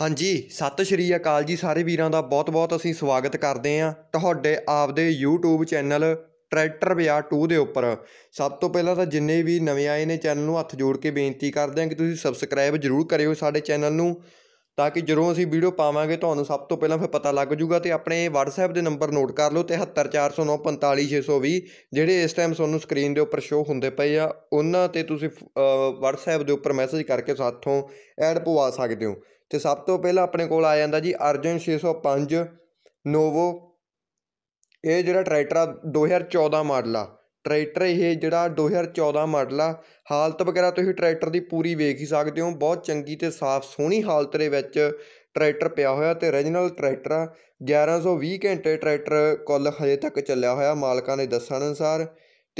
ਹਾਂਜੀ ਸਤਿ ਸ਼੍ਰੀ ਅਕਾਲ ਜੀ ਸਾਰੇ ਵੀਰਾਂ ਦਾ ਬਹੁਤ-ਬਹੁਤ ਅਸੀਂ ਸਵਾਗਤ ਕਰਦੇ ਆਂ ਤੁਹਾਡੇ ਆਪਦੇ YouTube ਚੈਨਲ ਟਰੈਕਟਰ ਵਿਆ 2 ਦੇ ਉੱਪਰ ਸਭ ਤੋਂ ਪਹਿਲਾਂ ਤਾਂ ਜਿੰਨੇ ਵੀ ਨਵੇਂ ਆਏ ਨੇ ਚੈਨਲ ਨੂੰ ਹੱਥ ਜੋੜ ਕੇ ਬੇਨਤੀ ਕਰਦੇ ਆਂ ਕਿ ਤੁਸੀਂ ਸਬਸਕ੍ਰਾਈਬ ਜਰੂਰ ਕਰਿਓ ਸਾਡੇ ਚੈਨਲ ਨੂੰ ਤਾਂ ਕਿ ਜਦੋਂ ਅਸੀਂ ਵੀਡੀਓ ਪਾਵਾਂਗੇ ਤੁਹਾਨੂੰ ਸਭ ਤੋਂ ਪਹਿਲਾਂ ਫਿਰ ਪਤਾ ਲੱਗ ਜੂਗਾ ਤੇ ਆਪਣੇ WhatsApp ਦੇ ਨੰਬਰ ਨੋਟ ਕਰ ਲਓ 7340945620 ਜਿਹੜੇ ਇਸ ਟਾਈਮ ਤੁਹਾਨੂੰ ਸਕਰੀਨ ਦੇ ਉੱਪਰ ਸ਼ੋ ਹੁੰਦੇ ਪਏ ਆ ਉਹਨਾਂ ਤੇ ਤੁਸੀਂ WhatsApp ਦੇ ਉੱਪਰ ਮੈਸੇਜ ਕਰਕੇ ਸਾਥੋਂ ਐਡ ਪਵਾ ਸਕਦੇ ਹੋ ਤੇ ਸਭ ਤੋਂ ਪਹਿਲਾਂ ਆਪਣੇ ਕੋਲ ਆ ਜਾਂਦਾ ਜੀ ਅਰਜਨ 605 ਨੋਵੋ ਇਹ ਜਿਹੜਾ ਟਰੈਕਟਰ ਆ 2014 ਮਾਡਲ ਆ ਟਰੈਕਟਰ ਇਹ ਜਿਹੜਾ 2014 ਮਾਡਲ ਆ ਹਾਲਤ ਵਗੈਰਾ ਤੁਸੀਂ ਟਰੈਕਟਰ ਦੀ ਪੂਰੀ ਵੇਖ ਹੀ ਸਕਦੇ ਹੋ ਬਹੁਤ ਚੰਗੀ ਤੇ ਸਾਫ਼ ਸੋਹਣੀ ਹਾਲਤ ਦੇ ਵਿੱਚ ਟਰੈਕਟਰ ਪਿਆ ਹੋਇਆ ਤੇ origignal ਟਰੈਕਟਰ ਆ 1120 ਘੰਟੇ ਟਰੈਕਟਰ ਕੁੱਲ ਹਜੇ ਤੱਕ ਚੱਲਿਆ ਹੋਇਆ ਮਾਲਕਾਂ ਦੇ ਦੱਸਣ ਅਨੁਸਾਰ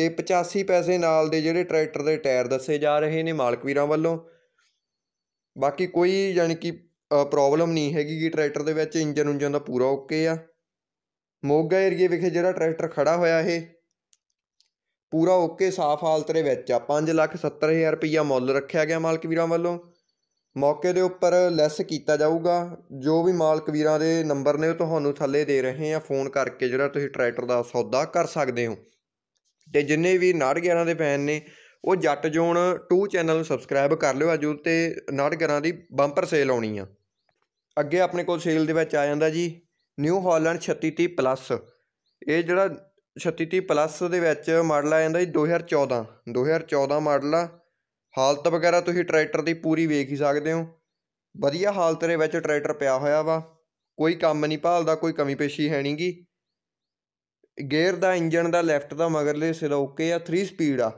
ਤੇ 85 ਪੈਸੇ ਨਾਲ ਦੇ ਜਿਹੜੇ ਟਰੈਕਟਰ ਦੇ ਟਾਇਰ ਦੱਸੇ ਜਾ ਰਹੇ ਨੇ ਮਾਲਕ ਵੀਰਾਂ ਵੱਲੋਂ ਬਾਕੀ ਕੋਈ ਯਾਨੀ ਕਿ ਪ੍ਰੋਬਲਮ ਨਹੀਂ ਹੈਗੀ ਕਿ ਟਰੈਕਟਰ ਦੇ ਵਿੱਚ ਇੰਜਨ ਉਂਜਨ ਦਾ ਪੂਰਾ ਓਕੇ ਆ ਮੋਗਾ ਏਰੀਏ ਵਿਖੇ ਜਿਹੜਾ ਟਰੈਕਟਰ ਖੜਾ ਹੋਇਆ ਇਹ ਪੂਰਾ ਓਕੇ ਸਾਫ ਹਾਲਤ ਦੇ ਵਿੱਚ ਆ 5 ਲੱਖ 70 ਹਜ਼ਾਰ ਰੁਪਈਆ ਮੁੱਲ ਰੱਖਿਆ ਗਿਆ ਮਾਲਕ ਵੀਰਾਂ ਵੱਲੋਂ ਮੌਕੇ ਦੇ ਉੱਪਰ ਲੈਸ ਕੀਤਾ ਜਾਊਗਾ ਜੋ ਵੀ ਮਾਲਕ ਵੀਰਾਂ ਦੇ ਨੰਬਰ ਨੇ ਉਹ ਤੁਹਾਨੂੰ ਥੱਲੇ ਦੇ ਰਹੇ ਆ ਫੋਨ ਕਰਕੇ ਜਿਹੜਾ ਤੁਸੀਂ ਟਰੈਕਟਰ ਦਾ ਸੌਦਾ ਕਰ ਸਕਦੇ ਹੋ ਤੇ ਜਿੰਨੇ ਵੀ 911 ਦੇ ਫੈਨ ਨੇ ਉਹ ਜੱਟ ਜੋਨ 2 ਚੈਨਲ ਨੂੰ ਸਬਸਕ੍ਰਾਈਬ ਕਰ ਲਿਓ ਤੇ ਉਤੇ ਗਰਾਂ ਦੀ ਬੰਪਰ ਸੇਲ ਆਉਣੀ ਆ ਅੱਗੇ ਆਪਣੇ ਕੋਲ ਸੇਲ ਦੇ ਵਿੱਚ ਆ ਜਾਂਦਾ ਜੀ ਨਿਊ ਹਾਲੈਂਡ 3630 ਪਲੱਸ ਇਹ ਜਿਹੜਾ 3630 ਪਲੱਸ ਦੇ ਵਿੱਚ ਮਾਡਲ ਆ ਜਾਂਦਾ ਜੀ 2014 2014 ਮਾਡਲ ਆ ਹਾਲਤ ਵਗੈਰਾ ਤੁਸੀਂ ਟਰੈਕਟਰ ਦੀ ਪੂਰੀ ਵੇਖ ਹੀ ਸਕਦੇ ਹੋ ਵਧੀਆ ਹਾਲਤ ਦੇ ਵਿੱਚ ਟਰੈਕਟਰ ਪਿਆ ਹੋਇਆ ਵਾ ਕੋਈ ਕੰਮ ਨਹੀਂ ਭਾਲਦਾ ਕੋਈ ਕਮੀ ਪੇਸ਼ੀ ਹੈ ਨਹੀਂਗੀ ਗੇਅਰ ਦਾ ਇੰਜਨ ਦਾ ਲੈਫਟ ਦਾ ਮਗਰਲੇ ਸਿਰ ਓਕੇ ਆ 3 ਸਪੀਡ ਆ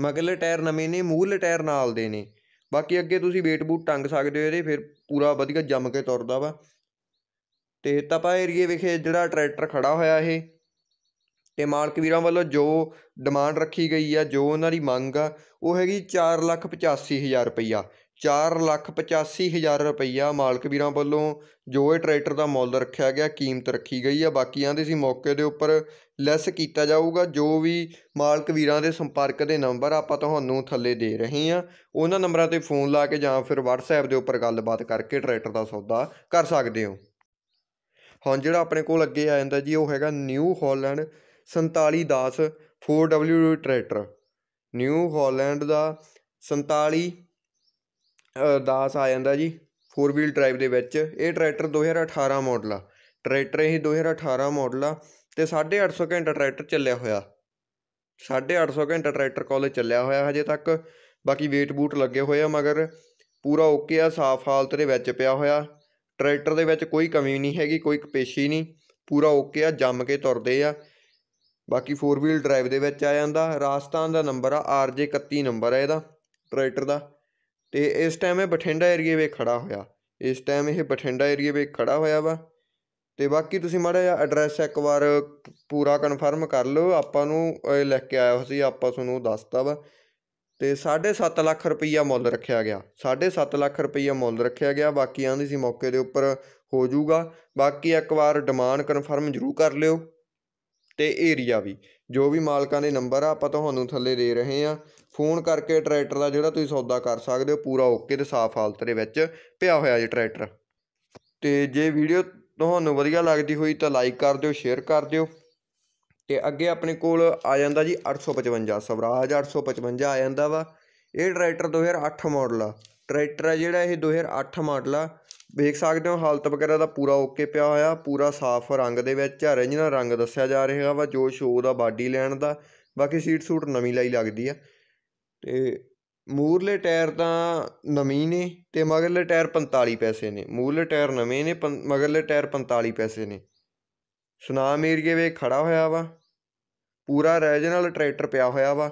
ਮਗਲ ਟਾਇਰ ਨਵੇਂ ਨੇ ਮੂਹਰਲੇ ਟਾਇਰ ਨਾਲ ਦੇ ਨੇ ਬਾਕੀ ਅੱਗੇ ਤੁਸੀਂ ਵੇਟ ਬੂਟ ਟੰਗ ਸਕਦੇ ਹੋ ਇਹਦੇ ਫਿਰ ਪੂਰਾ ਵਧੀਆ ਜੰਮ ਕੇ ਤੁਰਦਾ ਵਾ ਤੇ ਤਪਾ ਏਰੀਏ ਵਿਖੇ ਜਿਹੜਾ ਟਰੈਕਟਰ ਖੜਾ ਹੋਇਆ ਇਹ ਤੇ ਮਾਲਕ ਵੀਰਾਂ ਵੱਲੋਂ ਜੋ ਡਿਮਾਂਡ ਰੱਖੀ ਗਈ ਆ ਜੋ ਉਹਨਾਂ ਦੀ ਮੰਗ ਆ ਉਹ ਹੈਗੀ 485000 ਰੁਪਇਆ ਰੁਪਈਆ 4,85,000 ਲੱਖ ਹਜ਼ਾਰ ਰੁਪਈਆ ਮਾਲਕ ਵੀਰਾਂ ਵੱਲੋਂ ਜੋ ਇਹ ਟਰੈਕਟਰ ਦਾ ਮੁੱਲ ਰੱਖਿਆ ਗਿਆ ਕੀਮਤ ਰੱਖੀ ਗਈ ਆ ਬਾਕੀ ਆਂਦੇ ਸੀ ਮੌਕੇ ਦੇ ਉੱਪਰ ਲੈਸ ਕੀਤਾ ਜਾਊਗਾ ਜੋ ਵੀ ਮਾਲਕ ਵੀਰਾਂ ਦੇ ਸੰਪਰਕ ਦੇ ਨੰਬਰ ਆਪਾਂ ਤੁਹਾਨੂੰ ਥੱਲੇ ਦੇ ਰਹੇ ਹਾਂ ਉਹਨਾਂ ਨੰਬਰਾਂ ਤੇ ਫੋਨ ਲਾ ਕੇ ਜਾਂ ਫਿਰ WhatsApp ਦੇ ਉੱਪਰ ਗੱਲਬਾਤ ਕਰਕੇ ਟਰੈਕਟਰ ਦਾ ਸੌਦਾ ਕਰ ਸਕਦੇ ਹੋ ਹੁਣ ਜਿਹੜਾ ਆਪਣੇ ਕੋਲ ਅੱਗੇ ਆ ਜਾਂਦਾ ਜੀ ਉਹ ਹੈਗਾ New Holland 4710 4W tractor New Holland ਦਾ 47 ਦਾਸ ਆ ਜਾਂਦਾ ਜੀ 4 ਵੀਲ ਡਰਾਈਵ ਦੇ ਵਿੱਚ ਇਹ ਟਰੈਕਟਰ 2018 ਮਾਡਲ ਆ ਟਰੈਕਟਰ ਇਹ 2018 ਮਾਡਲ ਆ ਤੇ 850 ਘੰਟਾ ਟਰੈਕਟਰ ਚੱਲਿਆ ਹੋਇਆ 850 ਘੰਟਾ ਟਰੈਕਟਰ ਕਾਲੇ ਚੱਲਿਆ ਹੋਇਆ ਹਜੇ ਤੱਕ ਬਾਕੀ ਵੇਟ ਬੂਟ ਲੱਗੇ ਹੋਏ ਆ ਮਗਰ ਪੂਰਾ ਓਕੇ ਆ ਸਾਫ ਹਾਲਤ ਦੇ ਵਿੱਚ ਪਿਆ ਹੋਇਆ ਟਰੈਕਟਰ ਦੇ ਵਿੱਚ ਕੋਈ ਕਮੀ ਨਹੀਂ ਹੈਗੀ ਕੋਈ ਕਪੇਸ਼ੀ ਨਹੀਂ ਪੂਰਾ ਓਕੇ ਆ ਜੰਮ ਕੇ ਤੁਰਦੇ ਆ ਬਾਕੀ 4 ਵੀਲ ਡਰਾਈਵ ਦੇ ਵਿੱਚ ਆ ਜਾਂਦਾ ਰਾਜਸਥਾਨ ਦਾ ਨੰਬਰ ਆ RJ31 ਨੰਬਰ ਆ ਇਹਦਾ ਟਰੈਕਟਰ ਦਾ ਤੇ ਇਸ ਟਾਈਮ ਇਹ ਬਠਿੰਡਾ ਏਰੀਆ ਵਿੱਚ ਖੜਾ ਹੋਇਆ ਇਸ ਟਾਈਮ ਇਹ ਬਠਿੰਡਾ ਏਰੀਆ ਵਿੱਚ ਖੜਾ ਹੋਇਆ ਵਾ ਤੇ ਬਾਕੀ ਤੁਸੀਂ ਮਾੜਾ ਜਿਹਾ ਐਡਰੈਸ ਇੱਕ ਵਾਰ ਪੂਰਾ ਕਨਫਰਮ ਕਰ ਲਓ ਆਪਾਂ ਨੂੰ ਲੈ ਕੇ ਆਇਆ ਸੀ ਆਪਾਂ ਤੁਹਾਨੂੰ ਦੱਸਤਾ ਵਾ ਤੇ 7.5 ਲੱਖ ਰੁਪਈਆ ਮੁੱਲ ਰੱਖਿਆ ਗਿਆ 7.5 ਲੱਖ ਰੁਪਈਆ ਮੁੱਲ ਰੱਖਿਆ ਗਿਆ ਬਾਕੀ ਆਂਦੀ ਸੀ ਮੌਕੇ ਦੇ ਉੱਪਰ ਹੋ ਜਾਊਗਾ ਬਾਕੀ ਇੱਕ ਵਾਰ ਡਿਮਾਂਡ ਕਨਫਰਮ ਜ਼ਰੂਰ ਕਰ ਲਿਓ ਤੇ ਏਰੀਆ ਵੀ ਜੋ ਵੀ ਮਾਲਕਾਂ ਦੇ ਨੰਬਰ ਆ ਆਪਾਂ ਤੁਹਾਨੂੰ ਥੱਲੇ ਦੇ ਰਹੇ ਆ ਫੋਨ ਕਰਕੇ ਟਰੈਕਟਰ ਦਾ ਜਿਹੜਾ ਤੁਸੀਂ ਸੌਦਾ ਕਰ ਸਕਦੇ ਹੋ ਪੂਰਾ ਓਕੇ ਤੇ ਸਾਫ਼ ਹਾਲਤ ਦੇ ਵਿੱਚ ਪਿਆ ਹੋਇਆ ਜੀ ਟਰੈਕਟਰ ਤੇ ਜੇ ਵੀਡੀਓ ਤੁਹਾਨੂੰ ਵਧੀਆ ਲੱਗਦੀ ਹੋਈ ਤਾਂ ਲਾਈਕ ਕਰ ਦਿਓ ਸ਼ੇਅਰ ਕਰ ਦਿਓ ਤੇ ਅੱਗੇ ਆਪਣੇ ਕੋਲ ਆ ਜਾਂਦਾ ਜੀ 855 ਸਵਰਾਜ 855 ਆ ਜਾਂਦਾ ਵਾ ਇਹ ਟਰੈਕਟਰ 2008 ਮਾਡਲ ਆ ਟਰੈਕਟਰ ਆ ਜਿਹੜਾ ਇਹ 2008 ਮਾਡਲ ਆ ਵੇਖ ਸਕਦੇ ਹੋ ਹਾਲਤ ਵਗੈਰਾ ਦਾ ਪੂਰਾ ਓਕੇ ਪਿਆ ਹੋਇਆ ਪੂਰਾ ਸਾਫ਼ ਰੰਗ ਦੇ ਵਿੱਚ ਹੈ ਰੀਜਨਲ ਰੰਗ ਦੱਸਿਆ ਜਾ ਰਿਹਾ ਵਾ ਜੋ ਸ਼ੋਅ ਦਾ ਬਾਡੀ ਲੈਣ ਦਾ ਬਾਕੀ ਸੀਟ ਸੂਟ ਨਵੀਂ ਲਈ ਲੱਗਦੀ ਆ ਤੇ ਮੂਰਲੇ ਟਾਇਰ ਤਾਂ ਨਵੇਂ ਨੇ ਤੇ ਮਗਰਲੇ ਟਾਇਰ 45 ਪੈਸੇ ਨੇ ਮੂਰਲੇ ਟਾਇਰ ਨਵੇਂ ਨੇ ਮਗਰਲੇ ਟਾਇਰ 45 ਪੈਸੇ ਨੇ ਸੁਨਾਮ ਏਰੀਏ ਵੇ ਖੜਾ ਹੋਇਆ ਵਾ ਪੂਰਾ ਰੈਜਨਲ ਟਰੈਕਟਰ ਪਿਆ ਹੋਇਆ ਵਾ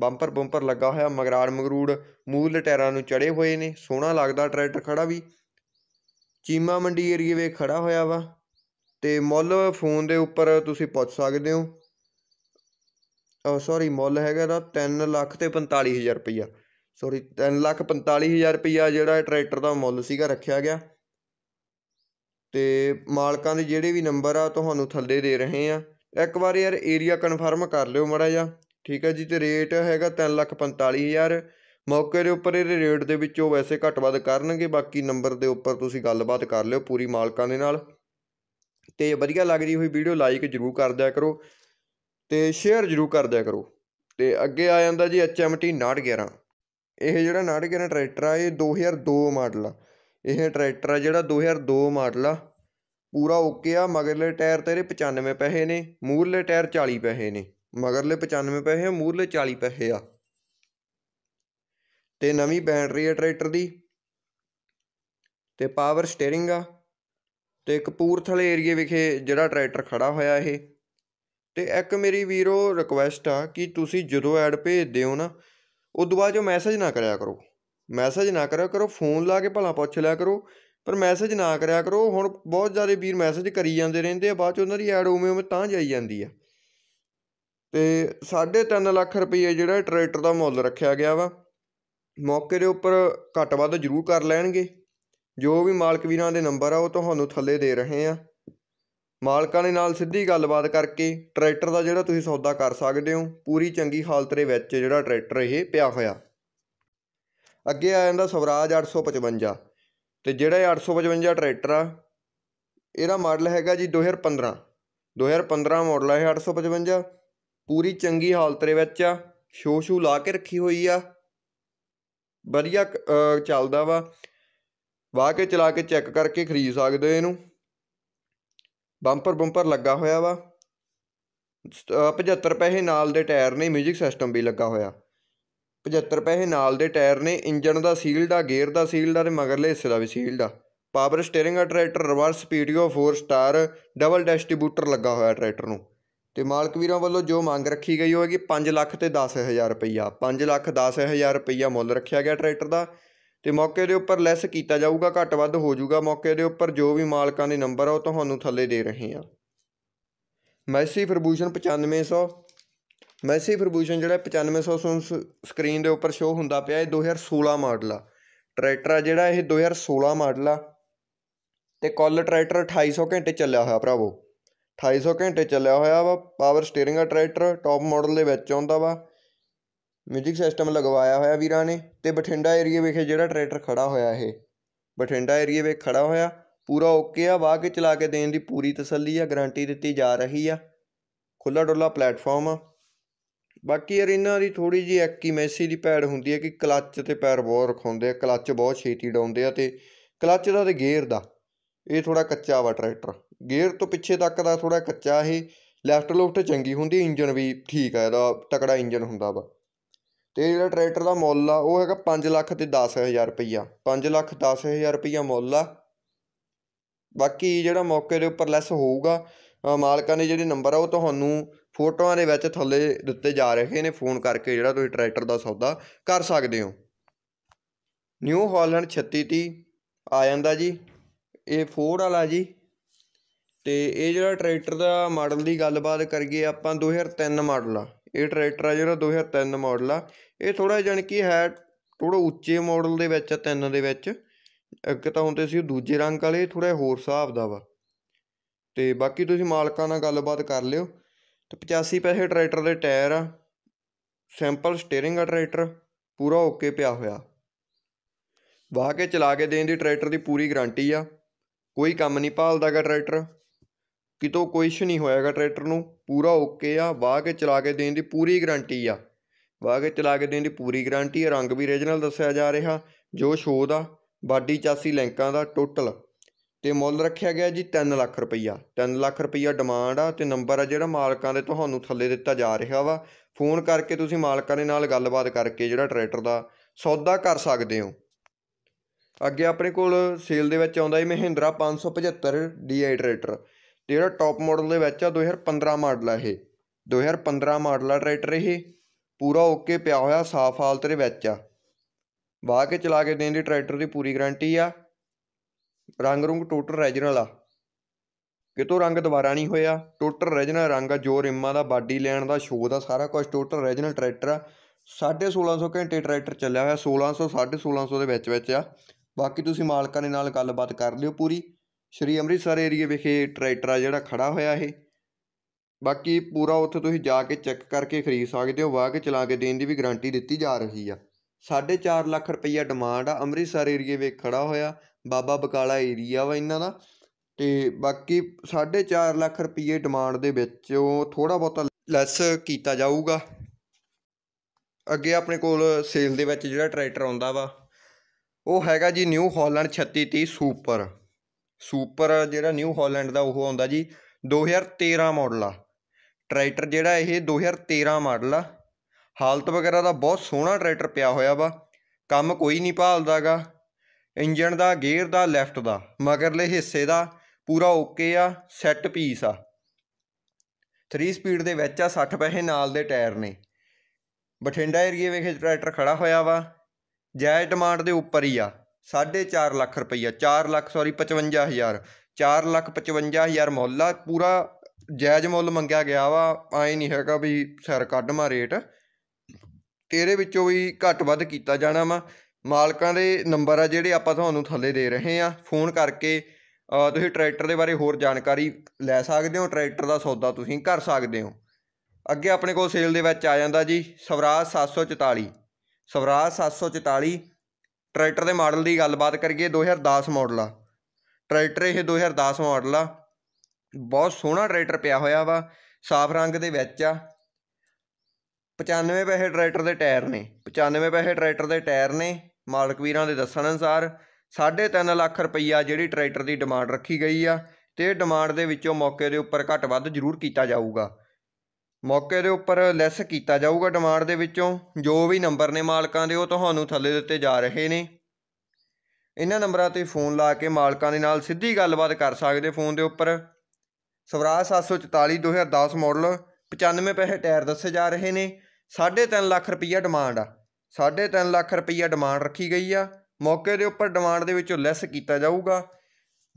ਬੰਪਰ ਬੰਪਰ ਲੱਗਾ ਹੋਇਆ ਮਗਰਾੜ ਮਗਰੂੜ ਮੂਰਲੇ ਟਾਇਰਾਂ ਨੂੰ ਚੜੇ ਹੋਏ ਨੇ ਸੋਹਣਾ ਲੱਗਦਾ ਟਰੈਕਟਰ ਖੜਾ ਵੀ ਚੀਮਾ ਮੰਡੀ ਏਰੀਏ ਵਿੱਚ ਖੜਾ ਹੋਇਆ ਵਾ ਤੇ ਮੁੱਲ ਫੋਨ ਦੇ ਉੱਪਰ ਤੁਸੀਂ ਪੁੱਛ ਸਕਦੇ ਹੋ ਸੋਰੀ ਮੁੱਲ ਹੈਗਾ ਦਾ 3 ਲੱਖ ਤੇ 45000 ਰੁਪਇਆ ਸੌਰੀ ਸੋਰੀ ਲੱਖ 45000 ਰੁਪਇਆ ਜਿਹੜਾ ਟਰੈਕਟਰ ਦਾ ਮੁੱਲ ਸੀਗਾ ਰੱਖਿਆ ਗਿਆ ਤੇ ਮਾਲਕਾਂ ਦੇ ਜਿਹੜੇ ਵੀ ਨੰਬਰ ਆ ਤੁਹਾਨੂੰ ਥੱਲੇ ਦੇ ਰਹੇ ਆ ਇੱਕ ਵਾਰ ਯਾਰ ਏਰੀਆ ਕਨਫਰਮ ਕਰ ਲਿਓ ਮੜਾ ਜਾ ਠੀਕ ਹੈ ਜੀ ਤੇ ਰੇਟ ਹੈਗਾ 3 ਲੱਖ 45000 ਮੌਕੇ ਦੇ ਉੱਪਰ ਇਹ ਰੇਟ ਦੇ ਵਿੱਚ ਉਹ ਵੈਸੇ ਘੱਟ ਵੱਧ ਕਰਨਗੇ ਬਾਕੀ ਨੰਬਰ ਦੇ ਉੱਪਰ ਤੁਸੀਂ ਗੱਲਬਾਤ ਕਰ ਲਿਓ ਪੂਰੀ ਮਾਲਕਾਂ ਦੇ ਨਾਲ ਤੇ ਵਧੀਆ ਲੱਗਦੀ ਹੋਈ ਵੀਡੀਓ ਲਾਈਕ ਜ਼ਰੂਰ ਕਰ ਦਿਆ ਕਰੋ ਤੇ ਸ਼ੇਅਰ ਜ਼ਰੂਰ ਕਰ ਦਿਆ ਕਰੋ ਤੇ ਅੱਗੇ ਆ ਜਾਂਦਾ ਜੀ HMT 911 ਇਹ ਜਿਹੜਾ 911 ਟਰੈਕਟਰ ਆ ਇਹ 2002 ਮਾਡਲ ਆ ਇਹ ਟਰੈਕਟਰ ਆ ਜਿਹੜਾ 2002 ਮਾਡਲ ਆ ਪੂਰਾ ਓਕੇ ਆ ਮਗਰਲੇ ਟਾਇਰ ਤੇ ਇਹਦੇ 95 ਪੈਸੇ ਨੇ ਮੂਰਲੇ ਟਾਇਰ 40 ਪੈਸੇ ਨੇ ਮਗਰਲੇ 95 ਪੈਸੇ ਮੂਰਲੇ 40 ਪੈਸੇ ਆ ਤੇ ਨਵੀਂ ਬੈਟਰੀ ਹੈ ਟਰੈਕਟਰ ਦੀ ਤੇ ਪਾਵਰ ਸਟੀering ਆ ਤੇ ਕਪੂਰਥਲੇ ਏਰੀਏ ਵਿਖੇ ਜਿਹੜਾ ਟਰੈਕਟਰ ਖੜਾ ਹੋਇਆ ਇਹ ਤੇ ਇੱਕ ਮੇਰੀ ਵੀਰੋ ਰਿਕੁਐਸਟ ਆ ਕਿ ਤੁਸੀਂ ਜਦੋਂ ਐਡ ਭੇਜਦੇ ਹੋ ਨਾ ਉਦੋਂ ਬਾਅਦ ਜੋ ਮੈਸੇਜ ਨਾ ਕਰਿਆ ਕਰੋ ਮੈਸੇਜ ਨਾ ਕਰਿਆ ਕਰੋ ਫੋਨ ਲਾ ਕੇ ਭਲਾ ਪੁੱਛ ਲਿਆ ਕਰੋ ਪਰ ਮੈਸੇਜ ਨਾ ਕਰਿਆ ਕਰੋ ਹੁਣ ਬਹੁਤ ਜ਼ਿਆਦਾ ਵੀਰ ਮੈਸੇਜ ਕਰੀ ਜਾਂਦੇ ਰਹਿੰਦੇ ਆ ਬਾਅਦ ਚ ਉਹਨਾਂ ਦੀ ਐਡ ਉਵੇਂ ਉਵੇਂ ਤਾਂ ਜਾਈ ਜਾਂਦੀ ਆ ਤੇ 3.5 ਲੱਖ ਰੁਪਏ ਜਿਹੜਾ ਟਰੈਕਟਰ ਦਾ ਮੁੱਲ ਰੱਖਿਆ ਗਿਆ ਵਾ ਮੌਕੇ ਦੇ ਉੱਪਰ ਘੱਟ ਵੱਧ ਜ਼ਰੂਰ ਕਰ ਲੈਣਗੇ ਜੋ ਵੀ ਮਾਲਕ ਵੀਰਾਂ ਦੇ ਨੰਬਰ ਆ ਉਹ ਤੁਹਾਨੂੰ ਥੱਲੇ ਦੇ ਰਹੇ ਆ ਮਾਲਕਾਂ ਦੇ ਨਾਲ ਸਿੱਧੀ ਗੱਲਬਾਤ ਕਰਕੇ ਟਰੈਕਟਰ ਦਾ ਜਿਹੜਾ ਤੁਸੀਂ ਸੌਦਾ ਕਰ ਸਕਦੇ ਹੋ ਪੂਰੀ ਚੰਗੀ ਹਾਲਤ ਦੇ ਵਿੱਚ ਜਿਹੜਾ ਟਰੈਕਟਰ ਇਹ ਪਿਆ ਹੋਇਆ ਅੱਗੇ ਆ ਜਾਂਦਾ ਸਵਰਾਜ 855 ਤੇ ਜਿਹੜਾ 855 ਟਰੈਕਟਰ ਆ ਇਹਦਾ ਮਾਡਲ ਹੈਗਾ ਜੀ 2015 2015 ਮਾਡਲ ਹੈ 855 ਪੂਰੀ ਚੰਗੀ ਹਾਲਤ ਦੇ ਵਿੱਚ ਆ ਸ਼ੋਸ਼ੂ ਲਾ ਕੇ ਰੱਖੀ ਹੋਈ ਆ ਵਧੀਆ ਚੱਲਦਾ ਵਾ ਵਾਹ ਕੇ ਚਲਾ ਕੇ ਚੈੱਕ ਕਰਕੇ ਖਰੀਦ ਸਕਦੇ ਹੋ ਇਹਨੂੰ ਬੰਪਰ ਬੰਪਰ ਲੱਗਾ ਹੋਇਆ ਵਾ 75 ਪੈਸੇ ਨਾਲ ਦੇ ਟਾਇਰ ਨੇ 뮤직 ਸਿਸਟਮ ਵੀ ਲੱਗਾ ਹੋਇਆ 75 ਪੈਸੇ ਨਾਲ ਦੇ ਟਾਇਰ ਨੇ ਇੰਜਨ ਦਾ ਸੀਲਡ ਆ ਗੇਅਰ ਦਾ ਸੀਲਡ ਆ ਤੇ ਮਗਰਲੇ ਹਿੱਸੇ ਦਾ ਵੀ ਸੀਲਡ ਆ ਪਾਵਰ ਸਟੀering ਆ tractor reverse PTO 4 star double distributor ਲੱਗਾ ਹੋਇਆ ਟਰੈਕਟਰ ਨੂੰ ਤੇ ਮਾਲਕ ਵੀਰਾਂ ਵੱਲੋਂ ਜੋ ਮੰਗ ਰੱਖੀ ਗਈ ਹੋਏਗੀ 5 ਲੱਖ ਤੇ 10000 ਰੁਪਈਆ 5 ਲੱਖ 10000 ਰੁਪਈਆ ਮੁੱਲ ਰੱਖਿਆ ਗਿਆ ਟਰੈਕਟਰ ਦਾ ਤੇ ਮੌਕੇ ਦੇ ਉੱਪਰ ਲੈਸ ਕੀਤਾ ਜਾਊਗਾ ਘੱਟ ਵੱਧ ਹੋ ਜਾਊਗਾ ਮੌਕੇ ਦੇ ਉੱਪਰ ਜੋ ਵੀ ਮਾਲਕਾਂ ਦੇ ਨੰਬਰ ਆ ਉਹ ਤੁਹਾਨੂੰ ਥੱਲੇ ਦੇ ਰਹੇ ਆ ਮੈਸੀ ਫਰਬੂਸ਼ਨ 9500 ਮੈਸੀ ਫਰਬੂਸ਼ਨ ਜਿਹੜਾ 9500 ਸਕਰੀਨ ਦੇ ਉੱਪਰ ਸ਼ੋ ਹੁੰਦਾ ਪਿਆ ਇਹ 2016 ਮਾਡਲ ਆ ਟਰੈਕਟਰ ਆ ਜਿਹੜਾ ਇਹ 2016 ਮਾਡਲ ਆ ਤੇ ਕੁੱਲ ਟਰੈਕਟਰ 2800 ਘੰਟੇ ਚੱਲਿਆ ਹੋਇਆ ਭਰਾਵੋ 2800 ਘੰਟੇ ਚੱਲਿਆ ਹੋਇਆ ਵਾ ਪਾਵਰ ਸਟੀਅਰਿੰਗ ਆ ਟਰੈਕਟਰ ਟੌਪ ਮਾਡਲ ਦੇ ਵਿੱਚ ਆਉਂਦਾ ਵਾ ਮਿਊਜ਼ਿਕ ਸਿਸਟਮ ਲਗਵਾਇਆ ਹੋਇਆ ਵੀਰਾਂ ਨੇ ਤੇ ਬਠਿੰਡਾ ਏਰੀਆ ਵਿਖੇ ਜਿਹੜਾ ਟਰੈਕਟਰ ਖੜਾ ਹੋਇਆ ਇਹ ਬਠਿੰਡਾ ਏਰੀਆ ਵਿੱਚ ਖੜਾ ਹੋਇਆ ਪੂਰਾ ਓਕੇ ਆ ਵਾਹ ਕੇ ਚਲਾ ਕੇ ਦੇਣ ਦੀ ਪੂਰੀ ਤਸੱਲੀ ਆ ਗਾਰੰਟੀ ਦਿੱਤੀ ਜਾ ਰਹੀ ਆ ਖੁੱਲਾ ਡੋਲਾ ਪਲੇਟਫਾਰਮ ਆ ਬਾਕੀ ਯਾਰ ਇਹਨਾਂ ਦੀ ਥੋੜੀ ਜੀ ਐਕੀ ਮੈਸੀ ਦੀ ਪੈੜ ਹੁੰਦੀ ਹੈ ਕਿ ਕਲੱਚ ਤੇ ਪੈਰ ਬਹੁਤ ਰਖਾਉਂਦੇ ਆ ਕਲੱਚ ਬਹੁਤ ਛੇਤੀ ਡਾਉਂਦੇ ਆ ਤੇ ਕਲੱਚ ਦਾ ਤੇ ਗੇਅਰ ਦਾ ਇਹ ਥੋੜਾ ਕੱਚਾ ਵਾ ਟਰੈਕਟਰ ਗੇਅਰ ਤੋਂ ਪਿੱਛੇ ਤੱਕ ਦਾ ਥੋੜਾ ਕੱਚਾ ਇਹ ਲੈਫਟ ਲੋਫਟ ਚੰਗੀ ਹੁੰਦੀ ਇੰਜਨ ਵੀ ਠੀਕ ਹੈ ਇਹਦਾ ਤਕੜਾ ਇੰਜਨ ਹੁੰਦਾ ਵਾ ਤੇ ਜਿਹੜਾ ਟਰੈਕਟਰ ਦਾ ਮੁੱਲ ਆ ਉਹ ਹੈਗਾ 5 ਲੱਖ ਤੇ 10000 ਰੁਪਈਆ 5 ਲੱਖ 10000 ਰੁਪਈਆ ਮੁੱਲ ਆ ਬਾਕੀ ਜਿਹੜਾ ਮੌਕੇ ਦੇ ਉੱਪਰ ਲੈਸ ਹੋਊਗਾ ਮਾਲਕਾਂ ਦੇ ਜਿਹੜੇ ਨੰਬਰ ਆ ਉਹ ਤੁਹਾਨੂੰ ਫੋਟੋਆਂ ਦੇ ਵਿੱਚ ਥੱਲੇ ਦਿੱਤੇ ਜਾ ਰਹੇ ਨੇ ਫੋਨ ਕਰਕੇ ਜਿਹੜਾ ਤੁਸੀਂ ਟਰੈਕਟਰ ਦਾ ਸੌਦਾ ਕਰ ਸਕਦੇ ਹੋ ਨਿਊ ਹਾਲੈਂਡ 3630 ਆ ਜਾਂਦਾ ਜੀ ਇਹ ਫੋਰ ਵਾਲਾ ਜੀ ਅਤੇ ਇਹ ਜਿਹੜਾ ਟਰੈਕਟਰ ਦਾ ਮਾਡਲ ਦੀ ਗੱਲਬਾਤ ਕਰੀਏ ਆਪਾਂ ਦੋ ਹਜ਼ਾਰ ਤਿੰਨ ਮਾਡਲ ਆ ਇਹ ਟਰੈਕਟਰ ਆ ਜਿਹੜਾ ਦੋ ਹਜ਼ਾਰ ਤਿੰਨ ਮਾਡਲ ਆ ਇਹ ਥੋੜ੍ਹਾ ਜਾਣੀ ਕਿ ਹੈ ਥੋੜ੍ਹਾ ਉੱਚੇ ਮਾਡਲ ਦੇ ਵਿੱਚ ਆ ਤਿੰਨ ਦੇ ਵਿੱਚ ਇੱਕ ਤਾਂ ਹੁੰਦੇ ਸੀ ਦੂਜੇ ਰੰਗ ਵਾਲੇ ਥੋੜ੍ਹਾ ਹੋਰ ਹਿਸਾਬ ਦਾ ਵਾ ਅਤੇ ਬਾਕੀ ਤੁਸੀਂ ਮਾਲਕਾਂ ਨਾਲ ਗੱਲਬਾਤ ਕਰ ਲਿਓ ਅਤੇ ਪਚਾਸੀ ਪੈਸੇ ਟਰੈਕਟਰ ਦੇ ਟਾਇਰ ਆ ਸਿੰਪਲ ਸਟੀਅਰਿੰਗ ਆ ਟਰੈਕਟਰ ਪੂਰਾ ਓਕੇ ਪਿਆ ਹੋਇਆ ਵਾਹ ਕੇ ਚਲਾ ਕੇ ਦੇਣ ਦੀ ਟਰੈਕਟਰ ਦੀ ਪੂਰੀ ਗਾਰੰਟੀ ਆ ਕੋਈ ਕੰਮ ਨਹੀਂ ਭਾਲਦਾਗਾ ਟਰੈਕਟਰ ਕਿਤੋਂ ਕੁਛ ਨਹੀਂ ਹੋਇਆਗਾ ਟਰੈਕਟਰ ਨੂੰ ਪੂਰਾ ਓਕੇ ਆ ਵਾਹ ਕੇ ਚਲਾ ਕੇ ਦੇਣ ਦੀ ਪੂਰੀ ਗਾਰੰਟੀ ਆ ਵਾਹ ਕੇ ਚਲਾ ਕੇ ਦੇਣ ਦੀ ਪੂਰੀ ਗਾਰੰਟੀ ਆ ਰੰਗ ਵੀ ਰੀਜਨਲ ਦੱਸਿਆ ਜਾ ਰਿਹਾ ਜੋ ਸ਼ੋ ਦਾ ਬਾਡੀ ਚਾਸੀ ਲੈਂਕਾਂ ਦਾ ਟੋਟਲ ਤੇ ਮੁੱਲ ਰੱਖਿਆ ਗਿਆ ਜੀ 3 ਲੱਖ ਰੁਪਈਆ 3 ਲੱਖ ਰੁਪਈਆ ਡਿਮਾਂਡ ਆ ਤੇ ਨੰਬਰ ਆ ਜਿਹੜਾ ਮਾਲਕਾਂ ਦੇ ਤੁਹਾਨੂੰ ਥੱਲੇ ਦਿੱਤਾ ਜਾ ਰਿਹਾ ਵਾ ਫੋਨ ਕਰਕੇ ਤੁਸੀਂ ਮਾਲਕਾਂ ਦੇ ਨਾਲ ਗੱਲਬਾਤ ਕਰਕੇ ਜਿਹੜਾ ਟਰੈਕਟਰ ਦਾ ਸੌਦਾ ਕਰ ਸਕਦੇ ਹੋ ਅੱਗੇ ਆਪਣੇ ਕੋਲ ਸੇਲ ਦੇ ਵਿੱਚ ਆਉਂਦਾ ਹੈ ਮਹਿੰਦਰਾ 575 ਡੀ ਟਰੈਕਟਰ ਤੇ ਜਿਹੜਾ ਟੋਪ ਮਾਡਲ ਦੇ ਵਿੱਚ ਆ 2015 ਮਾਡਲ ਆ ਇਹ 2015 ਮਾਡਲ ਆ ਟਰੈਕਟਰ ਇਹ ਪੂਰਾ ਓਕੇ ਪਿਆ ਹੋਇਆ ਸਾਫ ਹਾਲਤ ਦੇ ਵਿੱਚ ਆ ਵਾਹ ਕੇ ਚਲਾ ਕੇ ਦੇਣ ਦੀ ਟਰੈਕਟਰ ਦੀ ਪੂਰੀ ਗਾਰੰਟੀ ਆ ਰੰਗ ਰੁੰਗ ਟੋਟਲ ਰੈਜਨਲ ਆ ਕਿਤੋਂ ਰੰਗ ਦੁਬਾਰਾ ਨਹੀਂ ਹੋਇਆ ਟੋਟਲ ਰੈਜਨਲ ਰੰਗ ਆ ਜੋ ਰਿਮਾਂ ਦਾ ਬਾਡੀ ਲੈਣ ਦਾ ਸ਼ੋਅ ਦਾ ਸਾਰਾ ਕੁਝ ਟੋਟਲ ਰੈਜਨਲ ਟਰੈਕਟਰ ਆ 1650 ਘੰਟੇ ਟਰੈਕਟਰ ਚੱਲਿਆ ਹੋਇਆ 1600 1650 ਦੇ ਵਿੱਚ ਵਿੱਚ ਆ ਬਾਕੀ ਤੁਸੀਂ ਮਾਲਕਾਂ ਦੇ ਨਾਲ ਗੱਲਬਾਤ ਕਰ ਲਿਓ ਪੂਰੀ ਸ਼੍ਰੀ ਅੰਮ੍ਰਿਤਸਰ ਏਰੀਆ ਵਿਖੇ ਟਰੈਕਟਰ ਆ ਜਿਹੜਾ ਖੜਾ ਹੋਇਆ ਇਹ ਬਾਕੀ ਪੂਰਾ ਉੱਥੇ ਤੁਸੀਂ ਜਾ ਕੇ ਚੈੱਕ ਕਰਕੇ ਖਰੀਦ ਸਕਦੇ ਹੋ ਵਾਹ ਕੇ ਚਲਾ ਕੇ ਦੇਣ ਦੀ ਵੀ ਗਾਰੰਟੀ ਦਿੱਤੀ ਜਾ ਰਹੀ ਆ 4.5 ਲੱਖ ਰੁਪਈਆ ਡਿਮਾਂਡ ਆ ਅੰਮ੍ਰਿਤਸਰ ਏਰੀਆ ਵਿੱਚ ਖੜਾ ਹੋਇਆ ਬਾਬਾ ਬਕਾਲਾ ਏਰੀਆ ਵਾ ਇਹਨਾਂ ਦਾ ਤੇ ਬਾਕੀ 4.5 ਲੱਖ ਰੁਪਈਏ ਡਿਮਾਂਡ ਦੇ ਵਿੱਚ ਉਹ ਥੋੜਾ ਬਹੁਤਾ ਲੈਸ ਕੀਤਾ ਜਾਊਗਾ ਅੱਗੇ ਆਪਣੇ ਕੋਲ ਸੇਲ ਦੇ ਵਿੱਚ ਜਿਹੜਾ ਟਰੈਕਟਰ ਆਉਂਦਾ ਵਾ ਉਹ ਹੈਗਾ ਜੀ ਨਿਊ ਹਾਲੈਂਡ 3630 ਸੁਪਰ ਸੁਪਰ ਜਿਹੜਾ ਨਿਊ ਹਾਲੈਂਡ ਦਾ ਉਹ ਆਉਂਦਾ ਜੀ 2013 ਮਾਡਲ ਆ ਟਰੈਕਟਰ ਜਿਹੜਾ ਇਹ 2013 ਮਾਡਲ ਆ ਹਾਲਤ ਵਗੈਰਾ ਦਾ ਬਹੁਤ ਸੋਹਣਾ ਟਰੈਕਟਰ ਪਿਆ ਹੋਇਆ ਵਾ ਕੰਮ ਕੋਈ ਨਹੀਂ ਭਾਲਦਾਗਾ ਇੰਜਨ ਇੰਜਣ ਦਾ ਗੇਅਰ ਦਾ ਲੈਫਟ ਦਾ ਮਗਰਲੇ ਹਿੱਸੇ ਦਾ ਪੂਰਾ ਓਕੇ ਆ ਸੈੱਟ ਪੀਸ ਆ 3 ਸਪੀਡ ਦੇ ਵਿੱਚ ਆ 60 ਪੈਸੇ ਨਾਲ ਦੇ ਟਾਇਰ ਨੇ ਬਠਿੰਡਾ ਏਰੀਆ ਵਿਖੇ ਟਰੈਕਟਰ ਖੜਾ ਹੋਇਆ ਵਾ ਜੈ ਡਿਮਾਂਡ ਦੇ ਉੱਪਰ ਹੀ ਆ 4.5 ਲੱਖ ਰੁਪਈਆ 4 ਲੱਖ ਸੌਰੀ 55000 4 ਲੱਖ 55000 ਮੁੱਲ ਪੂਰਾ ਜਾਇਜ਼ ਮੁੱਲ ਮੰਗਿਆ ਗਿਆ ਵਾ ਐ ਨਹੀਂ ਹੈਗਾ ਵੀ ਸਿਰ ਕੱਢਮਾ ਰੇਟ ਤੇਰੇ ਵਿੱਚੋਂ ਵੀ ਘੱਟ ਵੱਧ ਕੀਤਾ ਜਾਣਾ ਵਾ ਮਾਲਕਾਂ ਦੇ ਨੰਬਰ ਆ ਜਿਹੜੇ ਆਪਾਂ ਤੁਹਾਨੂੰ ਥੱਲੇ ਦੇ ਰਹੇ ਆ ਫੋਨ ਕਰਕੇ ਤੁਸੀਂ ਟਰੈਕਟਰ ਦੇ ਬਾਰੇ ਹੋਰ ਜਾਣਕਾਰੀ ਲੈ ਸਕਦੇ ਹੋ ਟਰੈਕਟਰ ਦਾ ਸੌਦਾ ਤੁਸੀਂ ਕਰ ਸਕਦੇ ਹੋ ਅੱਗੇ ਆਪਣੇ ਕੋਲ ਸੇਲ ਦੇ ਵਿੱਚ ਆ ਜਾਂਦਾ ਜੀ ਸਵਰਾਜ 744 ਸਵਰਾਜ 744 ਟਰੈਕਟਰ ਦੇ ਮਾਡਲ ਦੀ ਗੱਲਬਾਤ ਕਰੀਏ 2010 ਮਾਡਲ ਆ ਟਰੈਕਟਰ ਇਹ 2010 ਮਾਡਲ ਆ ਬਹੁਤ ਸੋਹਣਾ ਟਰੈਕਟਰ ਪਿਆ ਹੋਇਆ ਵਾ ਸਾਫ ਰੰਗ ਦੇ ਵਿੱਚ ਆ 95 ਪੈਸੇ ਟਰੈਕਟਰ ਦੇ ਟਾਇਰ ਨੇ 95 ਪੈਸੇ ਟਰੈਕਟਰ ਦੇ ਟਾਇਰ ਨੇ ਮਾਲਕ ਵੀਰਾਂ ਦੇ ਦੱਸਣ ਅਨਸਾਰ 3.5 ਲੱਖ ਰੁਪਈਆ ਜਿਹੜੀ ਟਰੈਕਟਰ ਦੀ ਡਿਮਾਂਡ ਰੱਖੀ ਗਈ ਆ ਤੇ ਡਿਮਾਂਡ ਦੇ ਵਿੱਚੋਂ ਮੌਕੇ ਦੇ ਉੱਪਰ ਘੱਟ ਵੱਧ ਜ਼ਰੂਰ ਕੀਤਾ ਜਾਊਗਾ ਮੌਕੇ ਦੇ ਉੱਪਰ ਲੈਸ ਕੀਤਾ ਜਾਊਗਾ ਡਿਮਾਂਡ ਦੇ ਵਿੱਚੋਂ ਜੋ ਵੀ ਨੰਬਰ ਨੇ ਮਾਲਕਾਂ ਦੇ ਉਹ ਤੁਹਾਨੂੰ ਥੱਲੇ ਦਿੱਤੇ ਜਾ ਰਹੇ ਨੇ ਇਹਨਾਂ ਨੰਬਰਾਂ ਤੇ ਫੋਨ ਲਾ ਕੇ ਮਾਲਕਾਂ ਦੇ ਨਾਲ ਸਿੱਧੀ ਗੱਲਬਾਤ ਕਰ ਸਕਦੇ ਫੋਨ ਦੇ ਉੱਪਰ ਸਵਰਾਜ 744 2010 ਮਾਡਲ 95 ਪੈਸੇ ਟਾਇਰ ਦੱਸੇ ਜਾ ਰਹੇ ਨੇ 3.5 ਲੱਖ ਰੁਪਈਆ ਡਿਮਾਂਡ ਆ 3.5 ਲੱਖ ਰੁਪਈਆ ਡਿਮਾਂਡ ਰੱਖੀ ਗਈ ਆ ਮੌਕੇ ਦੇ ਉੱਪਰ ਡਿਮਾਂਡ ਦੇ ਵਿੱਚੋਂ ਲੈਸ ਕੀਤਾ ਜਾਊਗਾ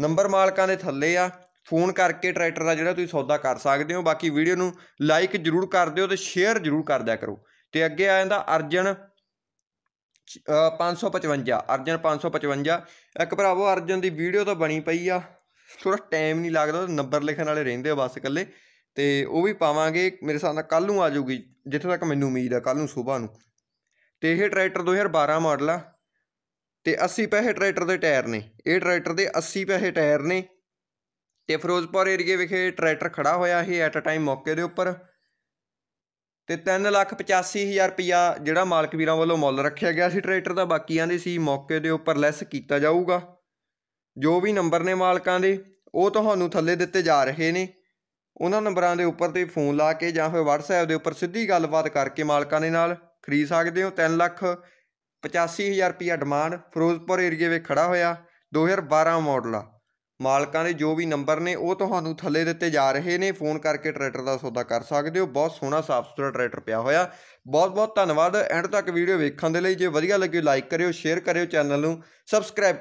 ਨੰਬਰ ਮਾਲਕਾਂ ਦੇ ਥੱਲੇ ਆ ਫੋਨ ਕਰਕੇ ਟਰੈਕਟਰ ਦਾ ਜਿਹੜਾ ਤੁਸੀਂ ਸੌਦਾ ਕਰ ਸਕਦੇ ਹੋ ਬਾਕੀ ਵੀਡੀਓ ਨੂੰ ਲਾਈਕ ਜਰੂਰ ਕਰ ਦਿਓ ਤੇ ਸ਼ੇਅਰ ਜਰੂਰ ਕਰ ਦਿਆ ਕਰੋ ਤੇ ਅੱਗੇ ਆ ਜਾਂਦਾ ਅਰਜਨ 555 ਅਰਜਨ 555 ਇੱਕ ਭਰਾਵੋ ਅਰਜਨ ਦੀ ਵੀਡੀਓ ਤਾਂ ਬਣੀ ਪਈ ਆ ਥੋੜਾ ਟਾਈਮ ਨਹੀਂ ਲੱਗਦਾ ਨੰਬਰ ਲਿਖਣ ਵਾਲੇ ਰਹਿੰਦੇ ਆ ਬਸ ਇਕੱਲੇ ਤੇ ਉਹ ਵੀ ਪਾਵਾਂਗੇ ਮੇਰੇ ਸਾਹ ਨਾਲ ਕੱਲ ਨੂੰ ਆ ਜਾਊਗੀ ਜਿੱਥੇ ਤੱਕ ਮੈਨੂੰ ਉਮੀਦ ਆ ਕੱਲ ਨੂੰ ਸਵੇਰ ਨੂੰ ਤੇ ਇਹ ਟਰੈਕਟਰ 2012 ਮਾਡਲ ਆ ਤੇ 80 ਪੈਸੇ ਟਰੈਕਟਰ ਦੇ ਟਾਇਰ ਨੇ ਇਹ ਟਰੈਕਟਰ ਦੇ 80 ਪੈਸੇ ਟਾਇਰ ਨੇ ਤੇ ਫਿਰੋਜ਼ਪੁਰ ਏਰੀਏ ਵਿਖੇ ਟਰੈਕਟਰ ਖੜਾ ਹੋਇਆ ਸੀ ਐਟ ਅ ਟਾਈਮ ਮੌਕੇ ਦੇ ਉੱਪਰ ਤੇ 385000 ਰੁਪਇਆ ਜਿਹੜਾ ਮਾਲਕ ਵੀਰਾਂ ਵੱਲੋਂ ਮੁੱਲ ਰੱਖਿਆ ਗਿਆ ਸੀ ਟਰੈਕਟਰ ਦਾ ਬਾਕੀਆਂ ਦੇ ਸੀ ਮੌਕੇ ਦੇ ਉੱਪਰ ਲੈਸ ਕੀਤਾ ਜਾਊਗਾ ਜੋ ਵੀ ਨੰਬਰ ਨੇ ਮਾਲਕਾਂ ਦੇ ਉਹ ਤੁਹਾਨੂੰ ਥੱਲੇ ਦਿੱਤੇ ਜਾ ਰਹੇ ਨੇ ਉਹਨਾਂ ਨੰਬਰਾਂ ਦੇ ਉੱਪਰ ਤੇ ਫੋਨ ਲਾ ਕੇ ਜਾਂ ਫਿਰ WhatsApp ਦੇ ਉੱਪਰ ਸਿੱਧੀ ਗੱਲਬਾਤ ਕਰਕੇ ਮਾਲਕਾਂ ਦੇ ਨਾਲ ਖਰੀਦ ਸਕਦੇ ਹੋ 3 ਲੱਖ 85000 ਰੁਪਇਆ ਡਿਮਾਂਡ ਫਿਰੋਜ਼ਪੁਰ ਏਰੀਏ ਵਿੱਚ ਖੜਾ ਹੋਇਆ 2012 ਮਾਡਲ ਆ ਮਾਲਕਾਂ ਦੇ ਜੋ ਵੀ ਨੰਬਰ ਨੇ ਉਹ ਤੁਹਾਨੂੰ ਥੱਲੇ ਦਿੱਤੇ ਜਾ ਰਹੇ ਨੇ ਫੋਨ ਕਰਕੇ ਟਰੈਕਟਰ ਦਾ ਸੌਦਾ ਕਰ ਸਕਦੇ ਹੋ ਬਹੁਤ ਸੋਹਣਾ ਸਾਫ ਸੁਥਰਾ ਟਰੈਕਟਰ ਪਿਆ ਹੋਇਆ ਬਹੁਤ ਬਹੁਤ ਧੰਨਵਾਦ ਐਂਡ ਤੱਕ ਵੀਡੀਓ ਵੇਖਣ ਦੇ ਲਈ ਜੇ ਵਧੀਆ ਲੱਗੇ ਲਾਈਕ ਕਰਿਓ ਸ਼ੇਅਰ ਕਰਿਓ ਚੈਨਲ ਨੂੰ ਸਬਸਕ੍ਰਾਈਬ